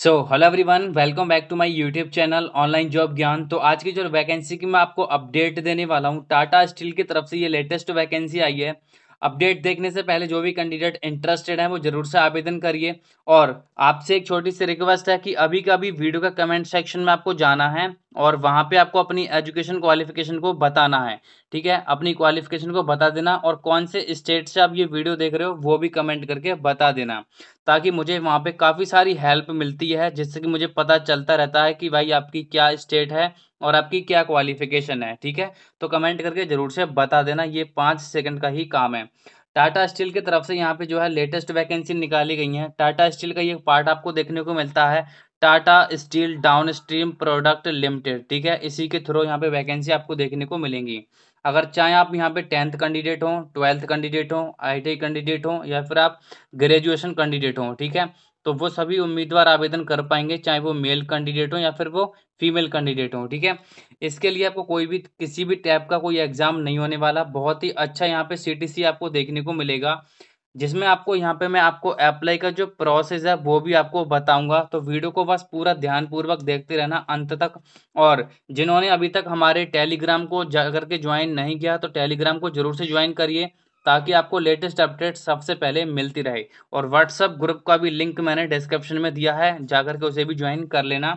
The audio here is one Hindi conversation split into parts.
so hello everyone welcome back to my YouTube channel online job Gyan तो आज की जो वैकेंसी की मैं आपको अपडेट देने वाला हूँ टाटा स्टील की तरफ से ये लेटेस्ट वैकेंसी आई है अपडेट देखने से पहले जो भी कैंडिडेट इंटरेस्टेड है वो जरूर से आवेदन करिए और आपसे एक छोटी सी रिक्वेस्ट है कि अभी का अभी वीडियो का कमेंट सेक्शन में आपको जाना है और वहाँ पे आपको अपनी एजुकेशन क्वालिफिकेशन को बताना है ठीक है अपनी क्वालिफिकेशन को बता देना और कौन से स्टेट से आप ये वीडियो देख रहे हो वो भी कमेंट करके बता देना ताकि मुझे वहाँ पे काफ़ी सारी हेल्प मिलती है जिससे कि मुझे पता चलता रहता है कि भाई आपकी क्या स्टेट है और आपकी क्या क्वालिफिकेशन है ठीक है तो कमेंट करके ज़रूर से बता देना ये पाँच सेकेंड का ही काम है टाटा स्टील की तरफ से यहाँ पे जो है लेटेस्ट वैकेंसी निकाली गई है टाटा स्टील का ये पार्ट आपको देखने को मिलता है Tata Steel Downstream Product Limited ठीक है इसी के थ्रू यहाँ पे वैकेंसी आपको देखने को मिलेंगी अगर चाहे आप यहाँ पे टेंथ कैंडिडेट हो ट्वेल्थ कैंडिडेट हो आई कैंडिडेट हो या फिर आप ग्रेजुएशन कैंडिडेट हो ठीक है तो वो सभी उम्मीदवार आवेदन कर पाएंगे चाहे वो मेल कैंडिडेट हो या फिर वो फीमेल कैंडिडेट हो ठीक है इसके लिए आपको कोई भी किसी भी टाइप का कोई एग्जाम नहीं होने वाला बहुत ही अच्छा यहाँ पे सी आपको देखने को मिलेगा जिसमें आपको यहाँ पे मैं आपको अप्लाई का जो प्रोसेस है वो भी आपको बताऊंगा तो वीडियो को बस पूरा ध्यानपूर्वक देखते रहना अंत तक और जिन्होंने अभी तक हमारे टेलीग्राम को जा करके ज्वाइन नहीं किया तो टेलीग्राम को जरूर से ज्वाइन करिए ताकि आपको लेटेस्ट अपडेट सबसे पहले मिलती रहे और व्हाट्सअप ग्रुप का भी लिंक मैंने डिस्क्रिप्शन में दिया है जाकर के उसे भी ज्वाइन कर लेना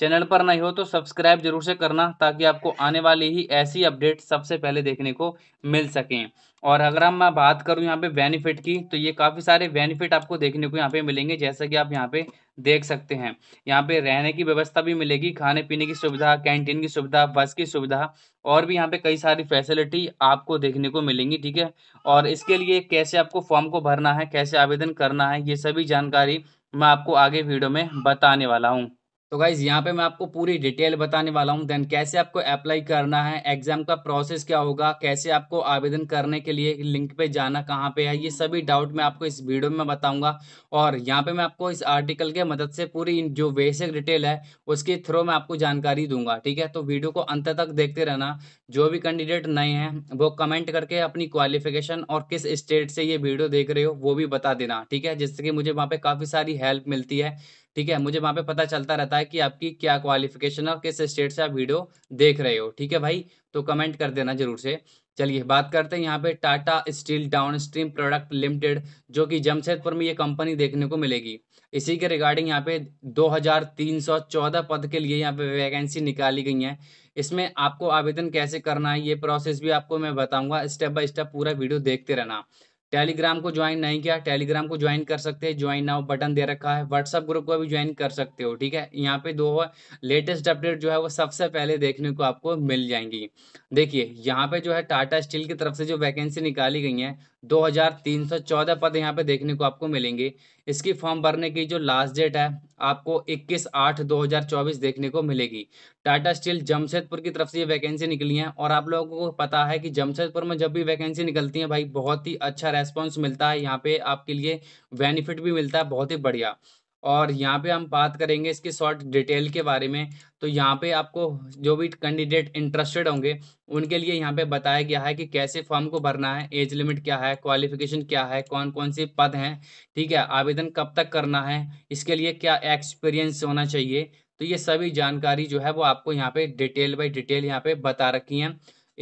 चैनल पर नहीं हो तो सब्सक्राइब जरूर से करना ताकि आपको आने वाली ही ऐसी अपडेट सबसे पहले देखने को मिल सकें और अगर हम मैं बात करूं यहाँ पे बेनिफिट की तो ये काफ़ी सारे बेनिफिट आपको देखने को यहाँ पे मिलेंगे जैसा कि आप यहाँ पे देख सकते हैं यहाँ पे रहने की व्यवस्था भी मिलेगी खाने पीने की सुविधा कैंटीन की सुविधा बस की सुविधा और भी यहाँ पे कई सारी फैसिलिटी आपको देखने को मिलेंगी ठीक है और इसके लिए कैसे आपको फॉर्म को भरना है कैसे आवेदन करना है ये सभी जानकारी मैं आपको आगे वीडियो में बताने वाला हूँ तो गाइज यहाँ पे मैं आपको पूरी डिटेल बताने वाला हूँ देन कैसे आपको अप्लाई करना है एग्जाम का प्रोसेस क्या होगा कैसे आपको आवेदन करने के लिए लिंक पे जाना कहाँ पे है ये सभी डाउट मैं आपको इस वीडियो में बताऊंगा और यहाँ पे मैं आपको इस आर्टिकल के मदद से पूरी जो बेसिक डिटेल है उसके थ्रू मैं आपको जानकारी दूंगा ठीक है तो वीडियो को अंत तक देखते रहना जो भी कैंडिडेट नए हैं वो कमेंट करके अपनी क्वालिफिकेशन और किस स्टेट से ये वीडियो देख रहे हो वो भी बता देना ठीक है जिससे कि मुझे वहाँ पे काफ़ी सारी हेल्प मिलती है ठीक है मुझे वहाँ पे पता चलता रहता है कि आपकी क्या क्वालिफिकेशन है और किस स्टेट से आप वीडियो देख रहे हो ठीक है भाई तो कमेंट कर देना जरूर से चलिए बात करते हैं यहाँ पे Tata Steel Downstream Product Limited जो कि जमशेदपुर में ये कंपनी देखने को मिलेगी इसी के रिगार्डिंग यहाँ पे 2314 पद के लिए यहाँ पे वैकेंसी निकाली गई है इसमें आपको आवेदन कैसे करना है ये प्रोसेस भी आपको मैं बताऊंगा स्टेप बाय स्टेप पूरा वीडियो देखते रहना टेलीग्राम को ज्वाइन नहीं किया टेलीग्राम को ज्वाइन कर सकते हैं ज्वाइन नाउ बटन दे रखा है व्हाट्सअप ग्रुप को भी ज्वाइन कर सकते हो ठीक है यहाँ पे दो लेटेस्ट अपडेट जो है वो सबसे पहले देखने को आपको मिल जाएंगी देखिए यहाँ पे जो है टाटा स्टील की तरफ से जो वैकेंसी निकाली गई है 2314 पद यहाँ पे देखने को आपको मिलेंगे इसकी फॉर्म भरने की जो लास्ट डेट है आपको 21 आठ 2024 देखने को मिलेगी टाटा स्टील जमशेदपुर की तरफ से ये वैकेंसी निकली है और आप लोगों को पता है कि जमशेदपुर में जब भी वैकेंसी निकलती है भाई बहुत ही अच्छा रेस्पॉन्स मिलता है यहाँ पे आपके लिए बेनिफिट भी मिलता है बहुत ही बढ़िया और यहाँ पे हम बात करेंगे इसके शॉर्ट डिटेल के बारे में तो यहाँ पे आपको जो भी कैंडिडेट इंटरेस्टेड होंगे उनके लिए यहाँ पे बताया गया है कि कैसे फॉर्म को भरना है एज लिमिट क्या है क्वालिफिकेशन क्या है कौन कौन से पद हैं ठीक है आवेदन कब तक करना है इसके लिए क्या एक्सपीरियंस होना चाहिए तो ये सभी जानकारी जो है वो आपको यहाँ पे डिटेल बाई डिटेल यहाँ पे बता रखी है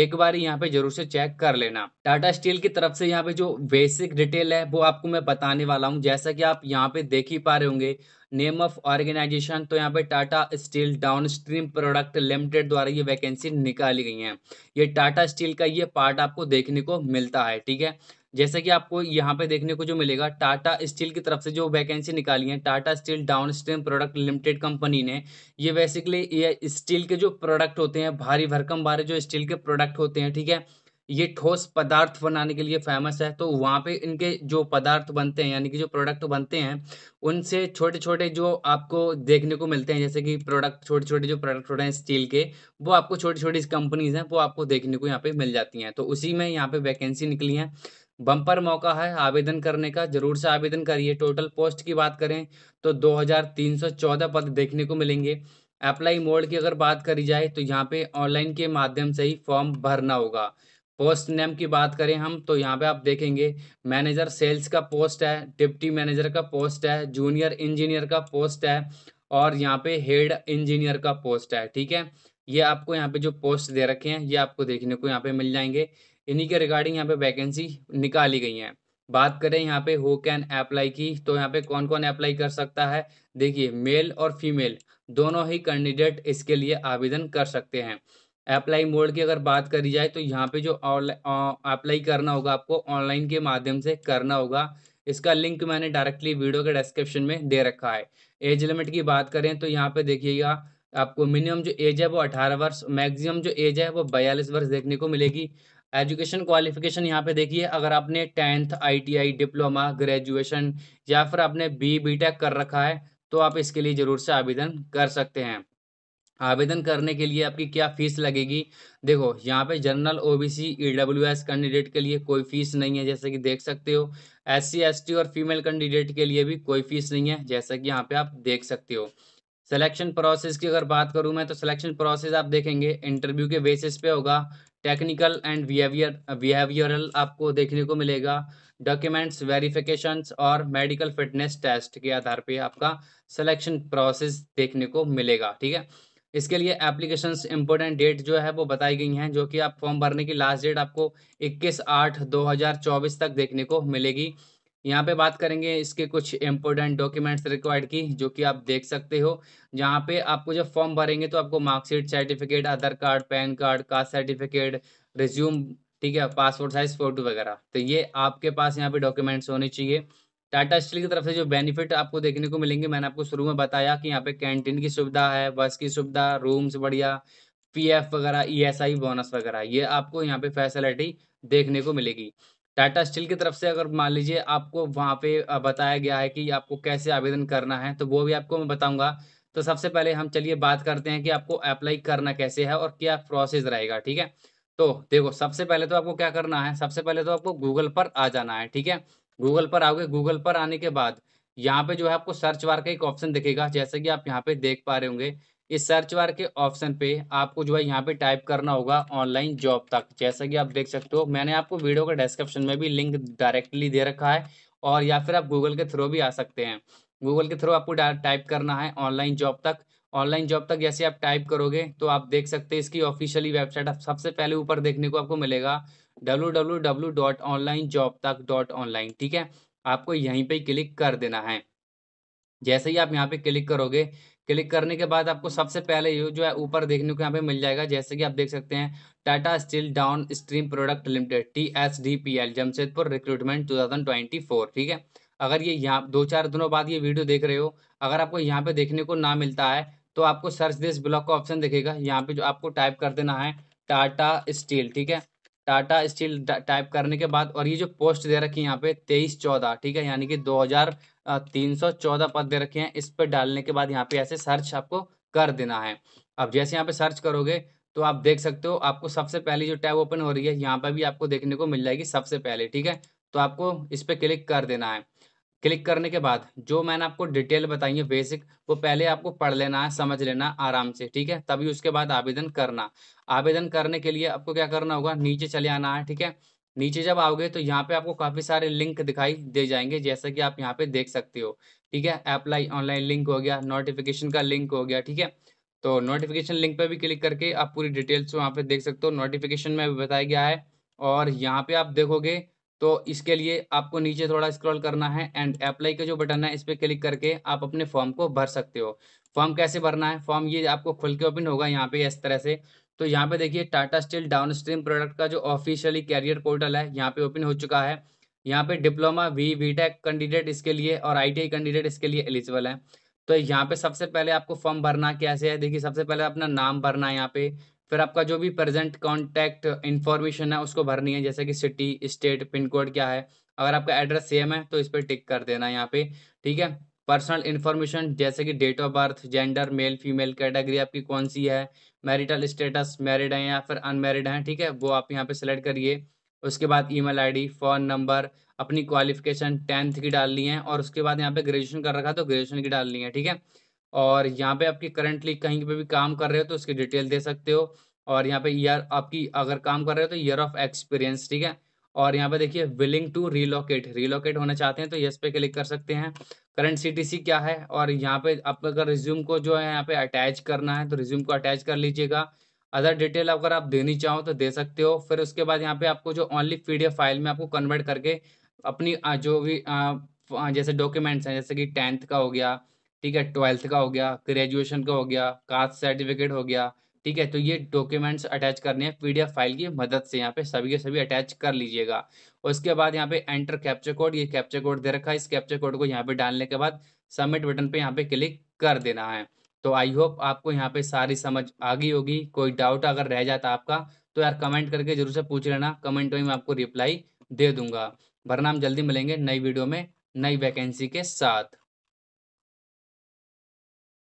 एक बार यहाँ पे जरूर से चेक कर लेना टाटा स्टील की तरफ से यहाँ पे जो बेसिक डिटेल है वो आपको मैं बताने वाला हूँ जैसा कि आप यहाँ पे देख ही पा रहे होंगे नेम ऑफ ऑर्गेनाइजेशन तो यहाँ पे Tata Steel Downstream Product Limited द्वारा ये वैकेंसी निकाली गई है ये टाटा स्टील का ये पार्ट आपको देखने को मिलता है ठीक है जैसे कि आपको यहाँ पे देखने को जो मिलेगा टाटा स्टील की तरफ से जो वैकेंसी निकाली है Tata Steel Downstream Product Limited company ने ये बेसिकली ये स्टील के जो प्रोडक्ट होते हैं भारी भरकम भारे जो स्टील के प्रोडक्ट होते हैं ठीक है ये ठोस पदार्थ बनाने के लिए फेमस है तो वहाँ पे इनके जो पदार्थ बनते हैं यानी कि जो प्रोडक्ट बनते हैं उनसे छोटे छोटे जो आपको देखने को मिलते हैं जैसे कि प्रोडक्ट छोटे छोटे जो प्रोडक्ट होते हैं स्टील के वो आपको छोटी छोटी कंपनीज हैं वो आपको देखने को यहाँ पे मिल जाती हैं तो उसी में यहाँ पे वैकेंसी निकली है बम्पर मौका है आवेदन करने का ज़रूर से आवेदन करिए टोटल पोस्ट की बात करें तो 2314 पद देखने को मिलेंगे अप्लाई मोड की अगर बात करी जाए तो यहाँ पे ऑनलाइन के माध्यम से ही फॉर्म भरना होगा पोस्ट नेम की बात करें हम तो यहाँ पे आप देखेंगे मैनेजर सेल्स का पोस्ट है डिप्टी मैनेजर का पोस्ट है जूनियर इंजीनियर का पोस्ट है और यहाँ पे हेड इंजीनियर का पोस्ट है ठीक है ये आपको यहाँ पे जो पोस्ट दे रखे हैं ये आपको देखने को यहाँ पे मिल जाएंगे इन्हीं के रिगार्डिंग यहाँ पे वैकेंसी निकाली गई हैं बात करें यहाँ पे हो कैन अप्लाई की तो यहाँ पे कौन कौन अप्लाई कर सकता है देखिए मेल और फीमेल दोनों ही कैंडिडेट इसके लिए आवेदन कर सकते हैं अप्लाई मोड की अगर बात करी जाए तो यहाँ पे जो अप्लाई करना होगा आपको ऑनलाइन के माध्यम से करना होगा इसका लिंक मैंने डायरेक्टली वीडियो के डिस्क्रिप्शन में दे रखा है एज लिमिट की बात करें तो यहाँ पे देखिएगा आपको मिनिमम जो एज है वो अठारह वर्ष मैक्सिमम जो एज है वो बयालीस वर्ष देखने को मिलेगी एजुकेशन क्वालिफिकेशन यहाँ पे देखिए अगर आपने टेंथ आईटीआई डिप्लोमा ग्रेजुएशन या फिर आपने बी बीटेक कर रखा है तो आप इसके लिए ज़रूर से आवेदन कर सकते हैं आवेदन करने के लिए आपकी क्या फ़ीस लगेगी देखो यहाँ पे जनरल ओबीसी ईडब्ल्यूएस कैंडिडेट के लिए कोई फ़ीस नहीं है जैसे कि देख सकते हो एससी एसटी और फीमेल कैंडिडेट के लिए भी कोई फ़ीस नहीं है जैसा कि यहाँ पे आप देख सकते हो सिलेक्शन प्रोसेस की अगर बात करूं मैं तो सिलेक्शन प्रोसेस आप देखेंगे इंटरव्यू के बेसिस पे होगा टेक्निकल एंड बिहेवियर बिहेवियरल आपको देखने को मिलेगा डॉक्यूमेंट्स वेरिफिकेशन और मेडिकल फिटनेस टेस्ट के आधार पे आपका सिलेक्शन प्रोसेस देखने को मिलेगा ठीक है इसके लिए एप्लीकेशन इंपोर्टेंट डेट जो है वो बताई गई हैं जो कि आप फॉर्म भरने की लास्ट डेट आपको 21 आठ 2024 तक देखने को मिलेगी यहाँ पे बात करेंगे इसके कुछ इंपॉर्टेंट डॉक्यूमेंट्स रिक्वायर्ड की जो कि आप देख सकते हो जहाँ पे आपको जब फॉर्म भरेंगे तो आपको marksheet certificate Aadhaar card PAN card caste certificate resume ठीक है पासपोर्ट साइज फोटो वगैरह तो ये आपके पास यहाँ पे डॉक्यूमेंट्स होने चाहिए टाटा स्टील की तरफ से जो बेनिफिट आपको देखने को मिलेंगे मैंने आपको शुरू में बताया कि यहाँ पे कैंटीन की सुविधा है बस की सुविधा रूम्स बढ़िया पीएफ वगैरह ईएसआई e बोनस वगैरह ये आपको यहाँ पे फैसिलिटी देखने को मिलेगी टाटा स्टील की तरफ से अगर मान लीजिए आपको वहाँ पे बताया गया है कि आपको कैसे आवेदन करना है तो वो भी आपको मैं बताऊंगा तो सबसे पहले हम चलिए बात करते हैं कि आपको अप्लाई करना कैसे है और क्या प्रोसेस रहेगा ठीक है तो देखो सबसे पहले तो आपको क्या करना है सबसे पहले तो आपको गूगल पर आ जाना है ठीक है गूगल पर आओगे गूगल पर आने के बाद यहाँ पे जो है आपको सर्च वार का एक ऑप्शन दिखेगा जैसे कि आप यहाँ पे देख पा रहे होंगे इस सर्च बार के ऑप्शन पे आपको जो है यहाँ पे टाइप करना होगा ऑनलाइन जॉब तक जैसा कि आप देख सकते हो मैंने आपको वीडियो के डिस्क्रिप्शन में भी लिंक डायरेक्टली दे रखा है और या फिर आप गूगल के थ्रू भी आ सकते हैं गूगल के थ्रू आपको टाइप करना है online job Tak online job Tak जैसे आप टाइप करोगे तो आप देख सकते हैं इसकी ऑफिशियली वेबसाइट आप सबसे पहले ऊपर देखने को आपको मिलेगा W dot online job Tak dot online ठीक है आपको यहीं पे क्लिक कर देना है जैसे ही आप यहाँ पे क्लिक करोगे क्लिक करने के बाद आपको सबसे पहले ये जो है ऊपर देखने को यहाँ पे मिल जाएगा जैसे कि आप देख सकते हैं Tata Steel Downstream Product Limited T S D P L Jamshedpur recruitment two thousand twenty four ठीक है अगर ये यहाँ दो चार दिनों बाद ये वीडियो देख रहे हो अगर आपको यहाँ पे देखने को ना मिलता है तो आपको सर्च दिस ब्लॉक का ऑप्शन देखेगा यहाँ पे जो आपको टाइप कर देना है टाटा स्टील ठीक है टाटा स्टील टाइप करने के बाद और ये जो पोस्ट दे रखी है यहाँ पे तेईस चौदह ठीक है यानी कि दो हजार तीन सौ चौदह पद दे रखे हैं इस पर डालने के बाद यहाँ पे ऐसे सर्च आपको कर देना है अब जैसे यहाँ पे सर्च करोगे तो आप देख सकते हो आपको सबसे पहले जो टैब ओपन हो रही है यहाँ पर भी आपको देखने को मिल जाएगी सबसे पहले ठीक है तो आपको इस पर क्लिक कर देना है क्लिक करने के बाद जो मैंने आपको डिटेल बताई है बेसिक वो पहले आपको पढ़ लेना है समझ लेना आराम से ठीक है तभी उसके बाद आवेदन करना आवेदन करने के लिए आपको क्या करना होगा नीचे चले आना है ठीक है नीचे जब आओगे तो यहाँ पे आपको काफ़ी सारे लिंक दिखाई दे जाएंगे जैसा कि आप यहाँ पे देख सकते हो ठीक है अप्लाई ऑनलाइन लिंक हो गया नोटिफिकेशन का लिंक हो गया ठीक है तो नोटिफिकेशन लिंक पे भी क्लिक करके आप पूरी डिटेल्स वहाँ पे देख सकते हो नोटिफिकेशन में बताया गया है और यहाँ पे आप देखोगे तो इसके लिए आपको नीचे थोड़ा स्क्रॉल करना है एंड अप्लाई का जो बटन है इस पर क्लिक करके आप अपने फॉर्म को भर सकते हो फॉर्म कैसे भरना है फॉर्म ये आपको खुल के ओपन होगा यहाँ पे इस तरह से तो यहाँ पे देखिए टाटा स्टील डाउनस्ट्रीम प्रोडक्ट का जो ऑफिशियली कैरियर पोर्टल है यहाँ पे ओपन हो चुका है यहाँ पे diploma V V tech candidate इसके लिए और आईटीआई कैंडिडेट इसके लिए एलिजिबल है तो यहाँ पे सबसे पहले आपको फॉर्म भरना कैसे है देखिए सबसे पहले अपना नाम भरना है यहाँ पे फिर आपका जो भी प्रेजेंट कॉन्टैक्ट इन्फॉर्मेशन है उसको भरनी है जैसे कि सिटी स्टेट पिन कोड क्या है अगर आपका एड्रेस सेम है तो इस पर टिक कर देना है यहाँ पे ठीक है पर्सनल इन्फॉर्मेशन जैसे कि date of birth gender male female category आपकी कौन सी है मैरिटल स्टेटस मैरिड हैं या फिर अनमेरिड हैं ठीक है वो आप यहाँ पे सिलेक्ट करिए उसके बाद ईमेल आईडी फोन नंबर अपनी क्वालिफिकेशन टेंथ की डालनी है और उसके बाद यहाँ पे ग्रेजुएशन कर रखा तो ग्रेजुएशन की डालनी है ठीक है और यहाँ पे आपकी करंटली कहीं पर भी काम कर रहे हो तो उसकी डिटेल दे सकते हो और यहाँ पे ईयर आपकी अगर काम कर रहे हो तो ईयर ऑफ एक्सपीरियंस ठीक है और यहाँ पे देखिए विलिंग टू रीलोकेट रीलोकेट होना चाहते हैं तो यस पे क्लिक कर सकते हैं करंट सीटीसी क्या है और यहाँ पे आप अगर रिज्यूम को जो है यहाँ पे अटैच करना है तो रिज्यूम को अटैच कर लीजिएगा अदर डिटेल अगर आप देनी चाहो तो दे सकते हो फिर उसके बाद यहाँ पे आपको जो ओनली पी फाइल में आपको कन्वर्ट करके अपनी जो भी जैसे डॉक्यूमेंट्स हैं जैसे कि टेंथ का हो गया ठीक है ट्वेल्थ का हो गया ग्रेजुएशन का हो गया कास्ट सर्टिफिकेट हो गया ठीक है तो ये डॉक्यूमेंट्स अटैच करने हैं पीडीएफ फाइल की मदद से यहाँ पे सभी के सभी अटैच कर लीजिएगा उसके बाद यहाँ पे एंटर कैप्चर कोड ये कैप्चर कोड दे रखा है इस कैप्चर कोड को यहाँ पे डालने के बाद सबमिट बटन पे यहाँ पे क्लिक कर देना है तो आई होप आपको यहाँ पे सारी समझ आ गई होगी कोई डाउट अगर रह जाता आपका तो यार कमेंट करके जरूर से पूछ लेना कमेंट में मैं आपको रिप्लाई दे दूंगा वरना हम जल्दी मिलेंगे नई वीडियो में नई वैकेंसी के साथ